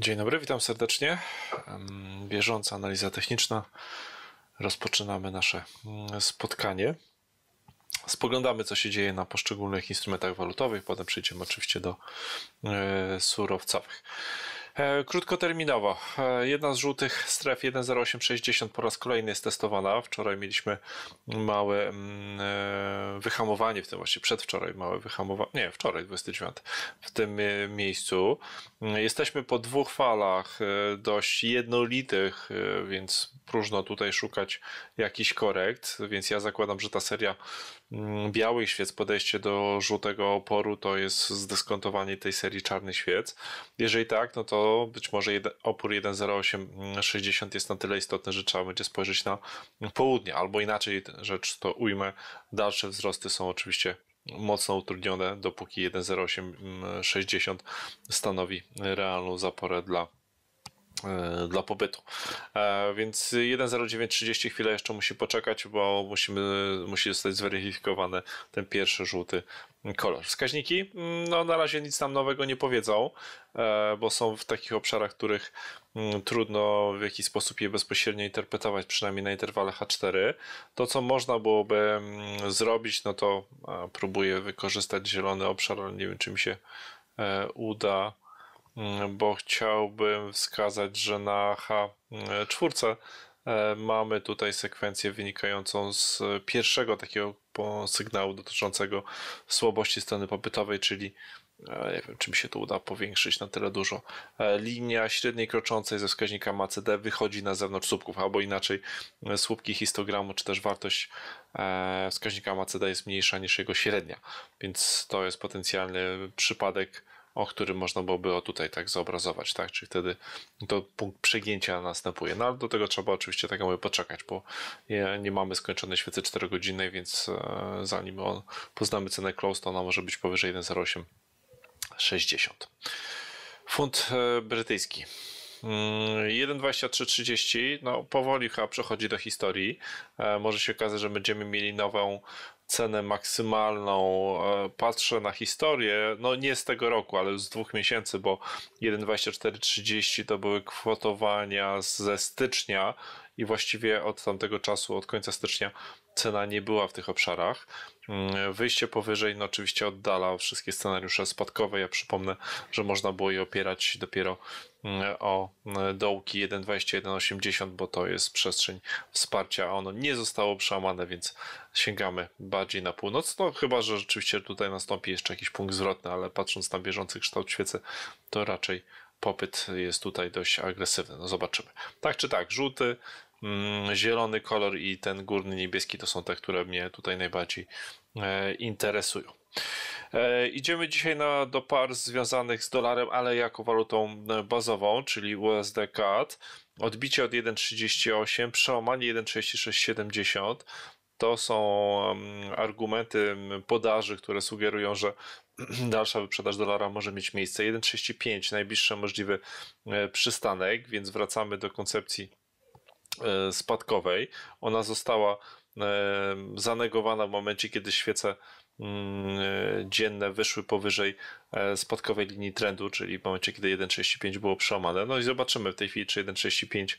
Dzień dobry, witam serdecznie. Bieżąca analiza techniczna. Rozpoczynamy nasze mm, spotkanie. Spoglądamy, co się dzieje na poszczególnych instrumentach walutowych, potem przejdziemy oczywiście do e, surowcowych. E, krótkoterminowo. E, jedna z żółtych stref 10860 po raz kolejny jest testowana. Wczoraj mieliśmy małe mm, e, wyhamowanie, w tym właściwie przedwczoraj małe wyhamowanie, nie, wczoraj 29, w tym miejscu. Jesteśmy po dwóch falach dość jednolitych, więc próżno tutaj szukać jakichś korekt, więc ja zakładam, że ta seria Mm, białych świec, podejście do żółtego oporu to jest zdyskontowanie tej serii czarny świec. Jeżeli tak, no to być może opór 1.0860 mm, jest na tyle istotny, że trzeba będzie spojrzeć na południe, albo inaczej rzecz to ujmę, dalsze wzrosty są oczywiście mocno utrudnione, dopóki 1.0860 mm, stanowi realną zaporę dla E, dla pobytu. E, więc 1.09.30 chwilę jeszcze musi poczekać, bo musimy, musi zostać zweryfikowany ten pierwszy żółty kolor. Wskaźniki? Mm, no na razie nic nam nowego nie powiedzą, e, bo są w takich obszarach, których mm, trudno w jakiś sposób je bezpośrednio interpretować, przynajmniej na interwale H4. To, co można byłoby mm, zrobić, no to próbuję wykorzystać zielony obszar, ale nie wiem, czy mi się uda Mm, bo chciałbym wskazać, że na H4 mm, e, mamy tutaj sekwencję wynikającą z pierwszego takiego sygnału dotyczącego słabości strony popytowej, czyli e, nie wiem, czy mi się to uda powiększyć na tyle dużo. E, linia średniej kroczącej ze wskaźnika MACD wychodzi na zewnątrz słupków, albo inaczej słupki histogramu, czy też wartość wskaźnika MACD jest mniejsza niż jego średnia, więc to jest potencjalny przypadek o którym można byłoby o tutaj tak zobrazować, tak? Czyli wtedy to punkt przegięcia następuje. No ale do tego trzeba oczywiście, tak jak mówię, poczekać, bo nie, nie mamy skończonej świecy 4 godziny, więc e, zanim on, poznamy cenę close, to ona może być powyżej 1,0860. Funt e, brytyjski. 1.23.30, mm, no powoli chyba przechodzi do historii. E, może się okazać, że będziemy mieli nową cenę maksymalną, e, patrzę na historię, no nie z tego roku, ale z dwóch miesięcy, bo 1.24.30 to były kwotowania ze stycznia i właściwie od tamtego czasu, od końca stycznia, cena nie była w tych obszarach. Mm, wyjście powyżej, no oczywiście oddala wszystkie scenariusze spadkowe. Ja przypomnę, że można było je opierać dopiero mm, o mm, dołki 1,2180, bo to jest przestrzeń wsparcia, a ono nie zostało przełamane, więc sięgamy bardziej na północ. No chyba, że rzeczywiście tutaj nastąpi jeszcze jakiś punkt zwrotny, ale patrząc na bieżący kształt świecy, to raczej popyt jest tutaj dość agresywny. No zobaczymy. Tak czy tak, żółty Mm, zielony kolor i ten górny niebieski to są te, które mnie tutaj najbardziej e, interesują. E, idziemy dzisiaj na, do par związanych z dolarem, ale jako walutą e, bazową, czyli USD CAD. Odbicie od 1,38, przełamanie 1,3670. To są argumenty podaży, które sugerują, że dalsza wyprzedaż dolara może mieć miejsce. 1,35 najbliższy możliwy przystanek, więc wracamy do koncepcji E, spadkowej. Ona została e, zanegowana w momencie, kiedy świece mm, e, dzienne wyszły powyżej E, spadkowej linii trendu, czyli w momencie, kiedy 1,35 było przełamane. No i zobaczymy w tej chwili, czy 1,35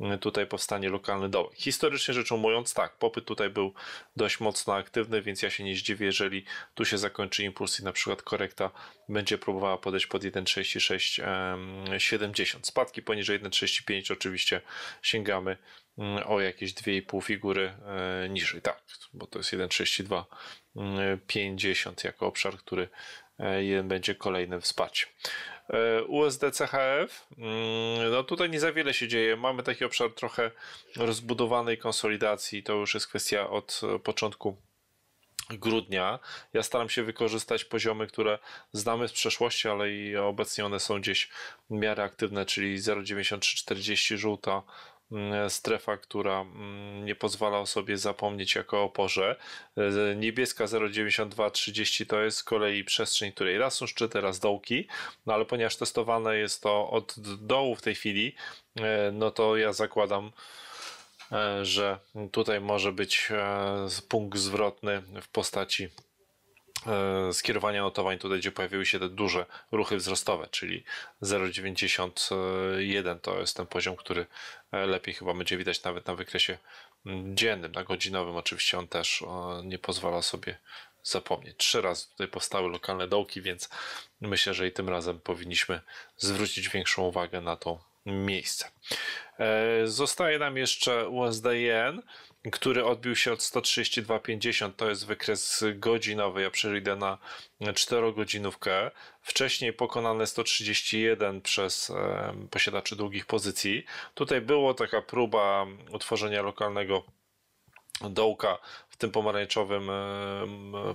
e, tutaj powstanie lokalny dołek. Historycznie rzecz ujmując, tak, popyt tutaj był dość mocno aktywny, więc ja się nie zdziwię, jeżeli tu się zakończy impuls i na przykład korekta będzie próbowała podejść pod 1,36,70. Spadki poniżej 1,35 oczywiście sięgamy mm, o jakieś 2,5 figury e, niżej, tak, bo to jest 1,32,50 mm, jako obszar, który jeden będzie kolejny wsparciem. E, mm, USDCHF, no tutaj nie za wiele się dzieje. Mamy taki obszar trochę rozbudowanej konsolidacji, to już jest kwestia od początku grudnia. Ja staram się wykorzystać poziomy, które znamy z przeszłości, ale i obecnie one są gdzieś w miarę aktywne, czyli 0,9340 żółta, E, strefa, która mm, nie pozwala o sobie zapomnieć jako oporze. E, niebieska 09230 to jest z kolei przestrzeń, której raz są szczyty, raz dołki, no ale ponieważ testowane jest to od dołu w tej chwili, e, no to ja zakładam, że tutaj może być punkt zwrotny w postaci E, skierowania notowań tutaj, gdzie pojawiły się te duże ruchy wzrostowe, czyli 0,91 to jest ten poziom, który e, lepiej chyba będzie widać nawet na wykresie mm, dziennym, na godzinowym oczywiście on też nie pozwala sobie zapomnieć. Trzy razy tutaj powstały lokalne dołki, więc myślę, że i tym razem powinniśmy zwrócić większą uwagę na to miejsce. E, zostaje nam jeszcze USDN który odbił się od 132,50. To jest wykres godzinowy. Ja przejdę na 4 godzinówkę. Wcześniej pokonane 131 przez posiadaczy długich pozycji. Tutaj było taka próba utworzenia lokalnego dołka w tym pomarańczowym,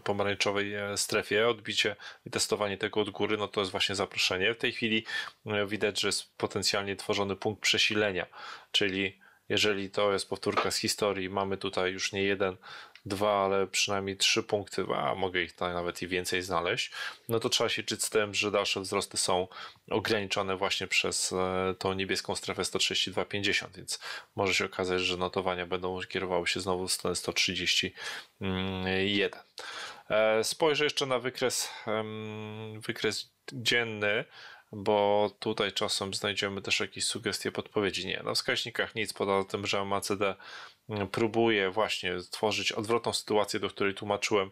pomarańczowej e, strefie, odbicie i testowanie tego od góry, no to jest właśnie zaproszenie. W tej chwili e, widać, że jest potencjalnie tworzony punkt przesilenia, czyli jeżeli to jest powtórka z historii, mamy tutaj już nie jeden, dwa, ale przynajmniej trzy punkty, a mogę ich nawet i więcej znaleźć, no to trzeba się liczyć z tym, że dalsze wzrosty są ograniczone właśnie przez e, tą niebieską strefę 132,50, więc może się okazać, że notowania będą kierowały się znowu w stronę 131. E, spojrzę jeszcze na wykres, wykres dzienny bo tutaj czasem znajdziemy też jakieś sugestie podpowiedzi. Nie, na wskaźnikach nic poza tym, że ma CD próbuje właśnie stworzyć odwrotną sytuację, do której tłumaczyłem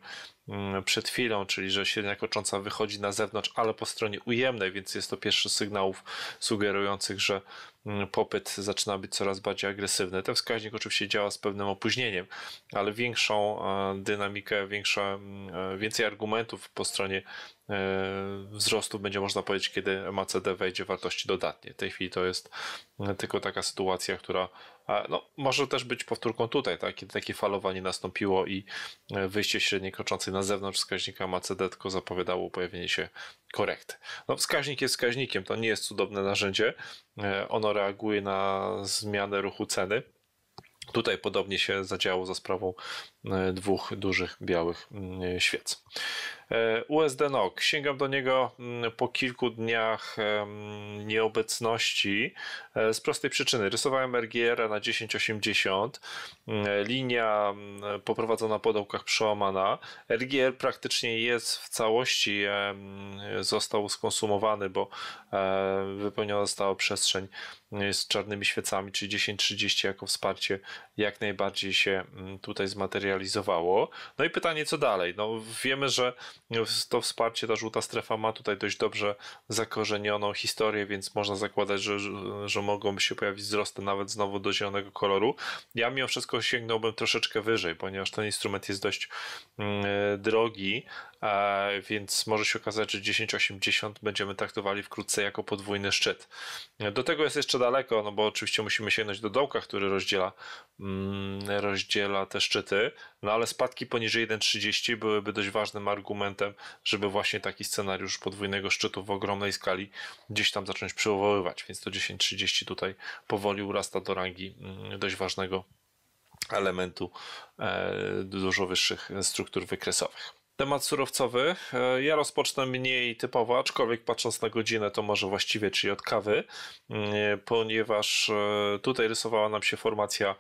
mm, przed chwilą, czyli że średnia kocząca wychodzi na zewnątrz, ale po stronie ujemnej, więc jest to pierwszy z sygnałów sugerujących, że mm, popyt zaczyna być coraz bardziej agresywny. Ten wskaźnik oczywiście działa z pewnym opóźnieniem, ale większą e, dynamikę, większe, mm, e, więcej argumentów po stronie e, wzrostu będzie można powiedzieć, kiedy MACD wejdzie wartości dodatnie. W tej chwili to jest tylko taka sytuacja, która no, może też być powtórką tutaj, tak? kiedy takie falowanie nastąpiło i e, wyjście średniej kroczącej na zewnątrz wskaźnika MACD tylko zapowiadało pojawienie się korekty. No, wskaźnik jest wskaźnikiem, to nie jest cudowne narzędzie, e, ono reaguje na zmianę ruchu ceny. Tutaj podobnie się zadziało za sprawą E, dwóch dużych białych mm, e, świec. E, USD NOK. Sięgam do niego mm, po kilku dniach nieobecności z prostej przyczyny. Rysowałem RGR na 1080. Linia mm, poprowadzona po dołkach przełamana. RGR praktycznie jest w całości został skonsumowany, bo wypełniona została przestrzeń z czarnymi świecami, czyli 1030 jako wsparcie jak najbardziej się tutaj z materiałem. No i pytanie, co dalej? No, wiemy, że to wsparcie, ta żółta strefa ma tutaj dość dobrze zakorzenioną historię, więc można zakładać, że, że mogą się pojawić wzrosty nawet znowu do zielonego koloru. Ja mimo wszystko sięgnąłbym troszeczkę wyżej, ponieważ ten instrument jest dość mm, drogi, więc może się okazać, że 1080 będziemy traktowali wkrótce jako podwójny szczyt. Do tego jest jeszcze daleko, no bo oczywiście musimy sięgnąć do dołka, który rozdziela, mm, rozdziela te szczyty, no ale spadki poniżej 1,30 byłyby dość ważnym argumentem, żeby właśnie taki scenariusz podwójnego szczytu w ogromnej skali gdzieś tam zacząć przywoływać. Więc to 10,30 tutaj powoli urasta do rangi mm, dość ważnego elementu e, dużo wyższych struktur wykresowych temat surowcowy. E, ja rozpocznę mniej typowo, aczkolwiek patrząc na godzinę, to może właściwie, czyli od kawy, mm, e, ponieważ e, tutaj rysowała nam się formacja,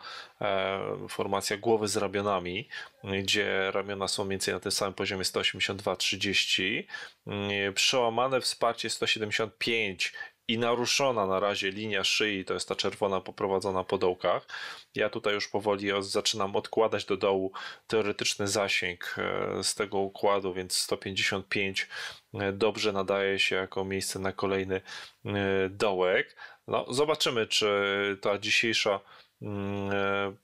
formacja głowy z ramionami, mm, gdzie ramiona są mniej więcej na tym samym poziomie 182-30, mm, przełamane wsparcie 175 i naruszona na razie linia szyi, to jest ta czerwona poprowadzona po dołkach. Ja tutaj już powoli zaczynam odkładać do dołu teoretyczny zasięg e, z tego układu, więc 155 e, dobrze nadaje się jako miejsce na kolejny e, dołek. No, zobaczymy, czy ta dzisiejsza mm,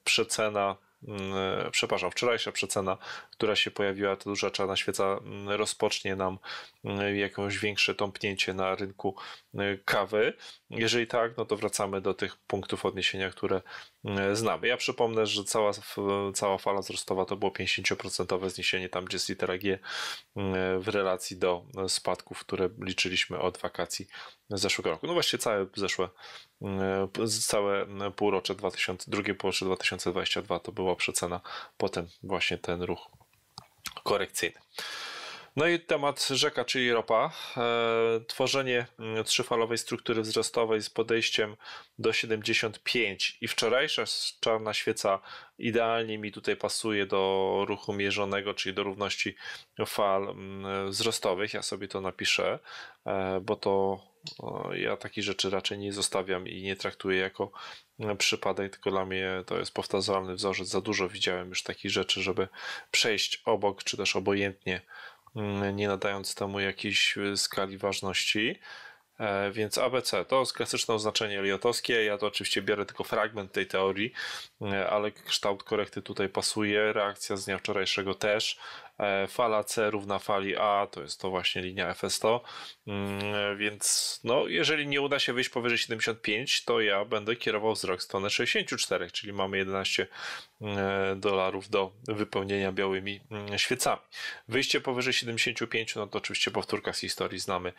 przecena mm, przepraszam, wczorajsza przecena, która się pojawiła, ta duża czarna świeca mm, rozpocznie nam Y, jakieś większe tąpnięcie na rynku y, kawy. Jeżeli tak, no to wracamy do tych punktów odniesienia, które y, znamy. Ja przypomnę, że cała, cała fala wzrostowa to było 50% zniesienie tam, gdzie litera G w relacji do spadków, które liczyliśmy od wakacji zeszłego roku. No właśnie całe zeszłe, całe półrocze 2000, drugie półrocze 2022 to była przecena, potem właśnie ten ruch korekcyjny. No i temat rzeka, czyli ropa. E, tworzenie mm, trzyfalowej struktury wzrostowej z podejściem do 75 i wczorajsza czarna świeca idealnie mi tutaj pasuje do ruchu mierzonego, czyli do równości fal mm, wzrostowych. Ja sobie to napiszę, e, bo to ja takich rzeczy raczej nie zostawiam i nie traktuję jako e, przypadek, tylko dla mnie to jest powtarzalny wzorzec. Za dużo widziałem już takich rzeczy, żeby przejść obok, czy też obojętnie Mm, nie nadając temu jakiejś e, skali ważności. E, więc ABC to klasyczne oznaczenie eliotowskie. Ja to oczywiście biorę tylko fragment tej teorii, e, ale kształt korekty tutaj pasuje. Reakcja z dnia wczorajszego też. E, fala C równa fali A, to jest to właśnie linia FS100. Mm, e, więc no, jeżeli nie uda się wyjść powyżej 75, to ja będę kierował wzrok w stronę 64, czyli mamy 11 e, dolarów do wypełnienia białymi mm, świecami. Wyjście powyżej 75, no to oczywiście powtórka z historii znamy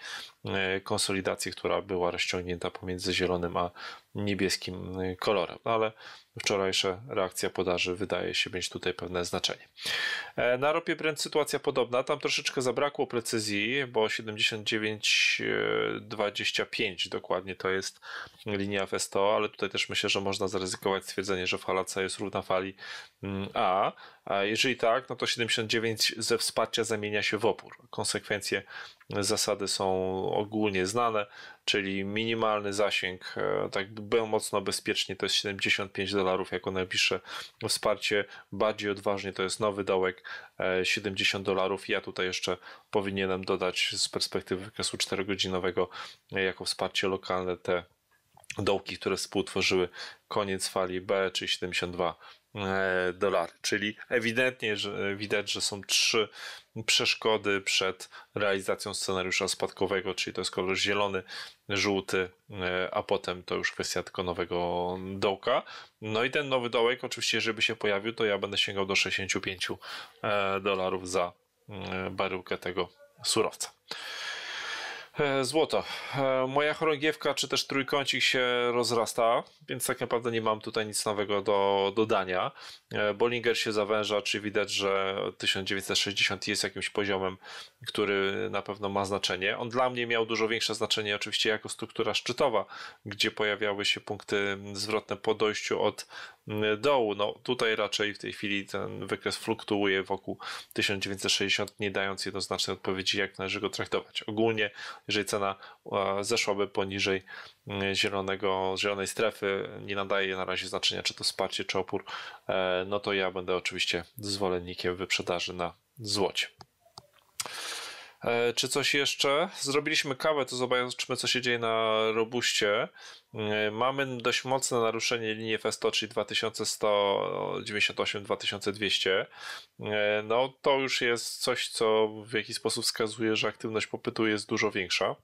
konsolidację, która była rozciągnięta pomiędzy zielonym a niebieskim kolorem, no, ale wczorajsza reakcja podaży wydaje się mieć tutaj pewne znaczenie. E, na ropie Brent sytuacja podobna, tam troszeczkę zabrakło precyzji, bo 79,25 e, dokładnie to jest linia FSTO, ale tutaj też myślę, że można zaryzykować stwierdzenie, że fala C jest równa fali mm, A. A jeżeli tak, no to 79 ze wsparcia zamienia się w opór. Konsekwencje zasady są ogólnie znane, czyli minimalny zasięg, e, tak mocno bezpiecznie to jest 75 dolarów jako najbliższe wsparcie, bardziej odważnie to jest nowy dołek 70 e, dolarów. Ja tutaj jeszcze powinienem dodać z perspektywy wykresu 4-godzinowego e, jako wsparcie lokalne te dołki, które współtworzyły koniec fali B, czyli 72 E, dolary. Czyli ewidentnie że widać, że są trzy przeszkody przed realizacją scenariusza spadkowego, czyli to jest kolor zielony, żółty, e, a potem to już kwestia tylko nowego dołka. No i ten nowy dołek, oczywiście, żeby się pojawił, to ja będę sięgał do 65 e, dolarów za baryłkę tego surowca. E, złoto. E, moja chorągiewka czy też trójkącik się rozrasta, więc tak naprawdę nie mam tutaj nic nowego do dodania. E, Bollinger się zawęża, czy widać, że 1960 jest jakimś poziomem, który na pewno ma znaczenie. On dla mnie miał dużo większe znaczenie oczywiście jako struktura szczytowa, gdzie pojawiały się punkty zwrotne po dojściu od dołu. No, tutaj raczej w tej chwili ten wykres fluktuuje wokół 1960, nie dając jednoznacznej odpowiedzi, jak należy go traktować. Ogólnie, jeżeli cena e, zeszłaby poniżej mm, zielonego, zielonej strefy, nie nadaje na razie znaczenia, czy to wsparcie, czy opór, e, no to ja będę oczywiście zwolennikiem wyprzedaży na złocie. E, czy coś jeszcze? Zrobiliśmy kawę, to zobaczmy, co się dzieje na robuście. E, mamy dość mocne naruszenie linii FSTO, czyli 2198-2200. E, no to już jest coś, co w jakiś sposób wskazuje, że aktywność popytu jest dużo większa.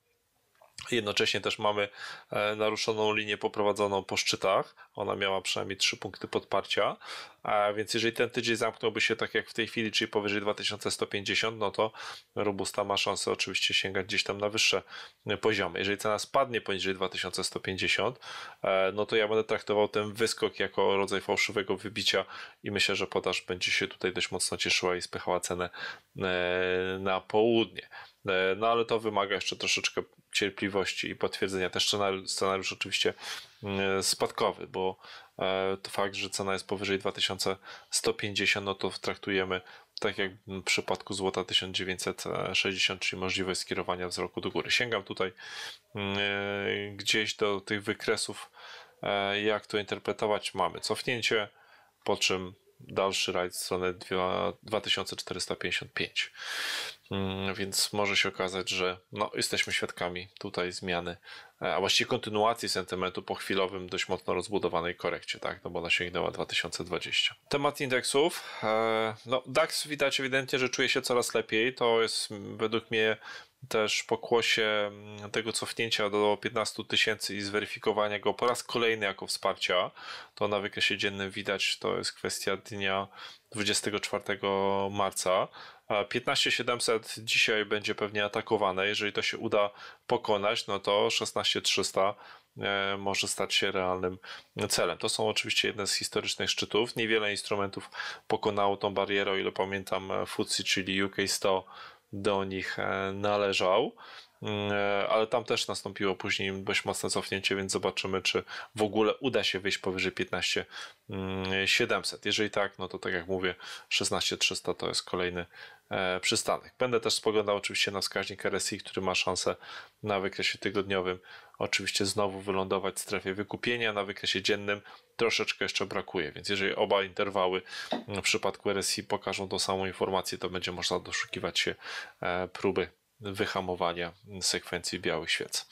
Jednocześnie też mamy e, naruszoną linię poprowadzoną po szczytach. Ona miała przynajmniej trzy punkty podparcia. A e, więc jeżeli ten tydzień zamknąłby się tak jak w tej chwili, czyli powyżej 2150, no to Robusta ma szansę oczywiście sięgać gdzieś tam na wyższe e, poziomy. Jeżeli cena spadnie poniżej 2150, no to ja będę traktował ten wyskok jako rodzaj fałszywego wybicia i myślę, że podaż będzie się tutaj dość mocno cieszyła i spychała cenę na południe. No ale to wymaga jeszcze troszeczkę cierpliwości i potwierdzenia. Też scenariusz, oczywiście mm, spadkowy, bo e, to fakt, że cena jest powyżej 2150, no to traktujemy tak jak w przypadku złota 1960, czyli możliwość skierowania wzroku do góry. Sięgam tutaj mm, e, gdzieś do tych wykresów, e, jak to interpretować. Mamy cofnięcie, po czym dalszy rajd w stronę 2455. Mm, więc może się okazać, że no, jesteśmy świadkami tutaj zmiany, e, a właściwie kontynuacji sentymentu po chwilowym, dość mocno rozbudowanej korekcie, tak? no bo ona sięgnęła 2020. Temat indeksów. E, no, DAX widać ewidentnie, że czuje się coraz lepiej. To jest według mnie też pokłosie mm, tego cofnięcia do 15 tysięcy i zweryfikowania go po raz kolejny jako wsparcia, to na wykresie dziennym widać, to jest kwestia dnia 24 marca. 15700 dzisiaj będzie pewnie atakowane. Jeżeli to się uda pokonać, no to 16300 e, może stać się realnym celem. To są oczywiście jedne z historycznych szczytów. Niewiele instrumentów pokonało tą barierę, o ile pamiętam e, FTSE, czyli UK 100 do nich e, należał. Mm, e, ale tam też nastąpiło później dość mocne cofnięcie, więc zobaczymy, czy w ogóle uda się wyjść powyżej 15700. Mm, jeżeli tak, no to tak jak mówię, 16300 to jest kolejny e, przystanek. Będę też spoglądał oczywiście na wskaźnik RSI, który ma szansę na wykresie tygodniowym oczywiście znowu wylądować w strefie wykupienia, na wykresie dziennym troszeczkę jeszcze brakuje, więc jeżeli oba interwały mm, w przypadku RSI pokażą tą samą informację, to będzie można doszukiwać się e, próby wyhamowania sekwencji białych świec.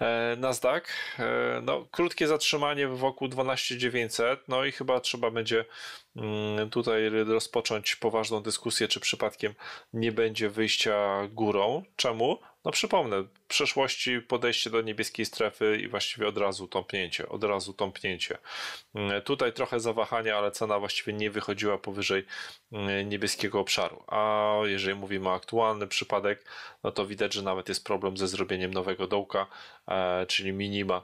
E, Nasdaq, e, no, krótkie zatrzymanie wokół 12900, no i chyba trzeba będzie Mm, tutaj rozpocząć poważną dyskusję, czy przypadkiem nie będzie wyjścia górą. Czemu? No przypomnę, w przeszłości podejście do niebieskiej strefy i właściwie od razu tąpnięcie, od razu tąpnięcie. Mm, tutaj trochę zawahania, ale cena właściwie nie wychodziła powyżej mm, niebieskiego obszaru. A jeżeli mówimy o aktualny przypadek, no to widać, że nawet jest problem ze zrobieniem nowego dołka, e, czyli minima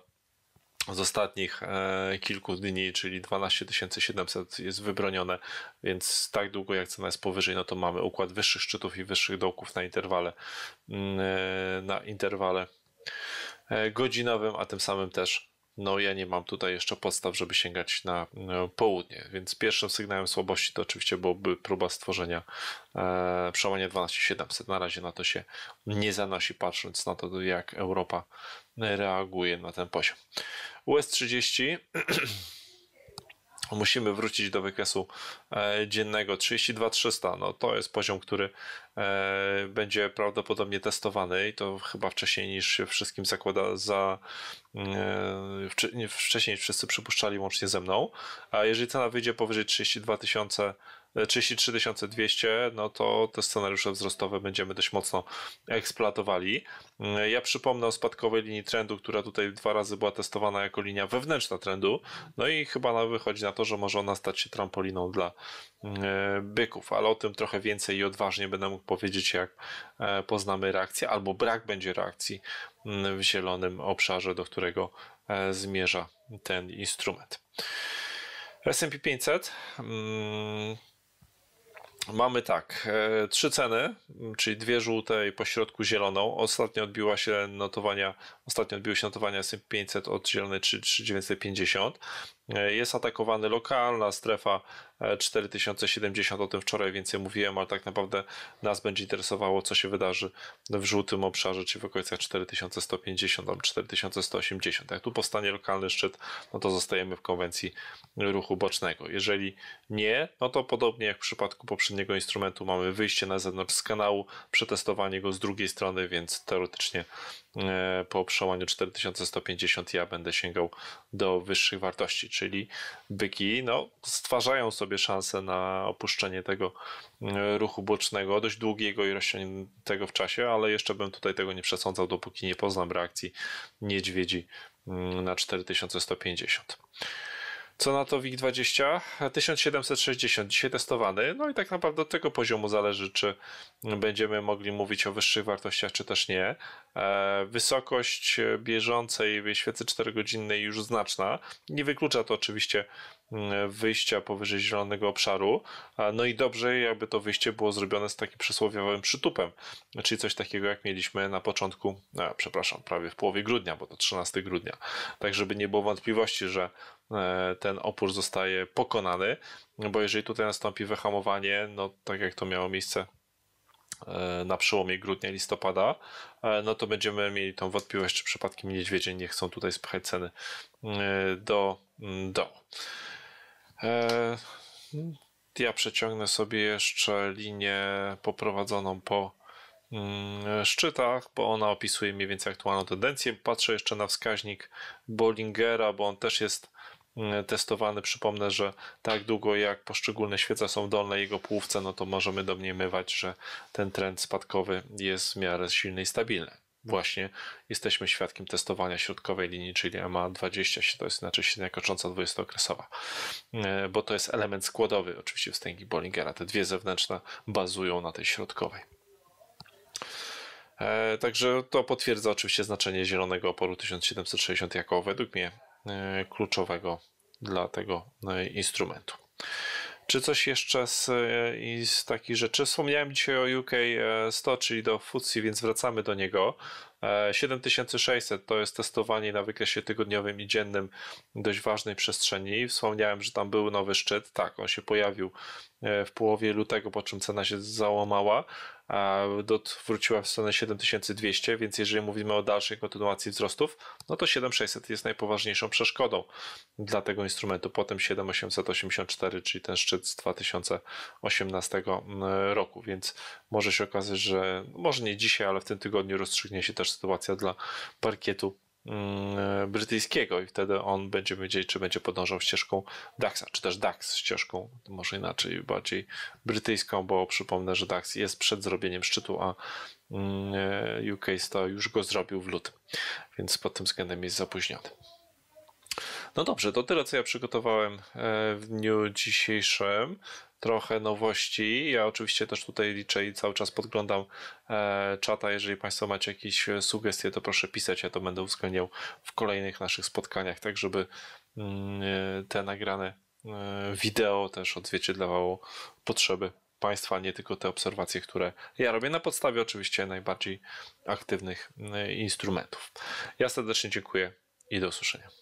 z ostatnich e, kilku dni, czyli 12 700 jest wybronione, więc tak długo jak cena jest powyżej, no to mamy układ wyższych szczytów i wyższych dołków na interwale, mm, e, na interwale e, godzinowym, a tym samym też no ja nie mam tutaj jeszcze podstaw, żeby sięgać na e, południe, więc pierwszym sygnałem słabości to oczywiście byłoby próba stworzenia e, przełamania 12700. Na razie na to się nie zanosi, patrząc na to, jak Europa reaguje na ten poziom. US 30 musimy wrócić do wykresu e, dziennego 32300. No to jest poziom, który e, będzie prawdopodobnie testowany i to chyba wcześniej niż się wszystkim zakłada za mm, e, wcześniej wszyscy przypuszczali łącznie ze mną. A jeżeli cena wyjdzie powyżej 32000 tysiące 33200, no to te scenariusze wzrostowe będziemy dość mocno eksploatowali. Ja przypomnę o spadkowej linii trendu, która tutaj dwa razy była testowana jako linia wewnętrzna trendu, no i chyba na wychodzi na to, że może ona stać się trampoliną dla e, byków, ale o tym trochę więcej i odważnie będę mógł powiedzieć, jak e, poznamy reakcję albo brak będzie reakcji mm, w zielonym obszarze, do którego e, zmierza ten instrument. SP 500. Mamy tak, e, trzy ceny, czyli dwie żółte i pośrodku zieloną. Ostatnio odbiła się notowania, ostatnio odbiły się notowania S&P 500 od zielonej 3950. E, jest atakowany lokalna strefa 4070, e, o tym wczoraj więcej mówiłem, ale tak naprawdę nas będzie interesowało, co się wydarzy w żółtym obszarze, czy w okolicach 4150 albo 4180. Jak tu powstanie lokalny szczyt, no to zostajemy w konwencji ruchu bocznego. Jeżeli nie, no to podobnie jak w przypadku poprzedniego instrumentu mamy wyjście na zewnątrz z kanału, przetestowanie go z drugiej strony, więc teoretycznie E, po przełaniu 4150 ja będę sięgał do wyższych wartości, czyli byki no, stwarzają sobie szansę na opuszczenie tego e, ruchu bocznego, dość długiego i rozciągniętego w czasie, ale jeszcze bym tutaj tego nie przesądzał, dopóki nie poznam reakcji niedźwiedzi mm, na 4150. Co na to WIG20? 1760, dzisiaj testowany. No i tak naprawdę od tego poziomu zależy, czy będziemy mogli mówić o wyższych wartościach, czy też nie. E, wysokość bieżącej świecy 4-godzinnej już znaczna. Nie wyklucza to oczywiście mm, wyjścia powyżej zielonego obszaru. E, no i dobrze, jakby to wyjście było zrobione z takim przysłowiowym przytupem, czyli coś takiego, jak mieliśmy na początku, e, przepraszam, prawie w połowie grudnia, bo to 13 grudnia. Tak, żeby nie było wątpliwości, że E, ten opór zostaje pokonany, no bo jeżeli tutaj nastąpi wyhamowanie, no tak jak to miało miejsce e, na przełomie grudnia listopada, e, no to będziemy mieli tą wątpliwość, czy przypadkiem niedźwiedzie nie chcą tutaj spychać ceny do dołu. Ja przeciągnę sobie jeszcze linię poprowadzoną po szczytach, bo ona opisuje mniej więcej aktualną tendencję. Patrzę jeszcze na wskaźnik Bollingera, bo on też jest Mm, testowany. Przypomnę, że tak długo jak poszczególne świece są w dolnej jego półce, no to możemy domniemywać, że ten trend spadkowy jest w miarę silny i stabilny. Właśnie jesteśmy świadkiem testowania środkowej linii, czyli MA20, to jest znaczy średnia kocząca 20-okresowa, e, bo to jest element składowy oczywiście wstęgi Bollingera. Te dwie zewnętrzne bazują na tej środkowej. E, także to potwierdza oczywiście znaczenie zielonego oporu 1760 jako według mnie E, kluczowego dla tego e, instrumentu. Czy coś jeszcze z, e, z takich rzeczy? Wspomniałem dzisiaj o UK 100, czyli do FTSE, więc wracamy do niego. 7600 e, to jest testowanie na wykresie tygodniowym i dziennym dość ważnej przestrzeni. Wspomniałem, że tam był nowy szczyt. Tak, on się pojawił e, w połowie lutego, po czym cena się załamała. DOT wróciła w stronę 7200, więc jeżeli mówimy o dalszej kontynuacji wzrostów, no to 7600 jest najpoważniejszą przeszkodą dla tego instrumentu. Potem 7884, czyli ten szczyt z 2018 mm, roku, więc może się okazać, że może nie dzisiaj, ale w tym tygodniu rozstrzygnie się też sytuacja dla parkietu mm, e, brytyjskiego i wtedy on będzie wiedzieć, czy będzie podążał ścieżką DAXa, czy też DAX ścieżką, może inaczej, bardziej brytyjską, bo przypomnę, że DAX jest przed zrobieniem szczytu, a mm, e, UK Star już go zrobił w lutym, więc pod tym względem jest zapóźniony. No dobrze, to tyle, co ja przygotowałem e, w dniu dzisiejszym trochę nowości. Ja oczywiście też tutaj liczę i cały czas podglądam e, czata. Jeżeli Państwo macie jakieś e, sugestie, to proszę pisać. Ja to będę uwzględniał w kolejnych naszych spotkaniach, tak żeby mm, e, te nagrane e, wideo też odzwierciedlało potrzeby Państwa, nie tylko te obserwacje, które ja robię na podstawie oczywiście najbardziej aktywnych instrumentów. Ja serdecznie dziękuję i do usłyszenia.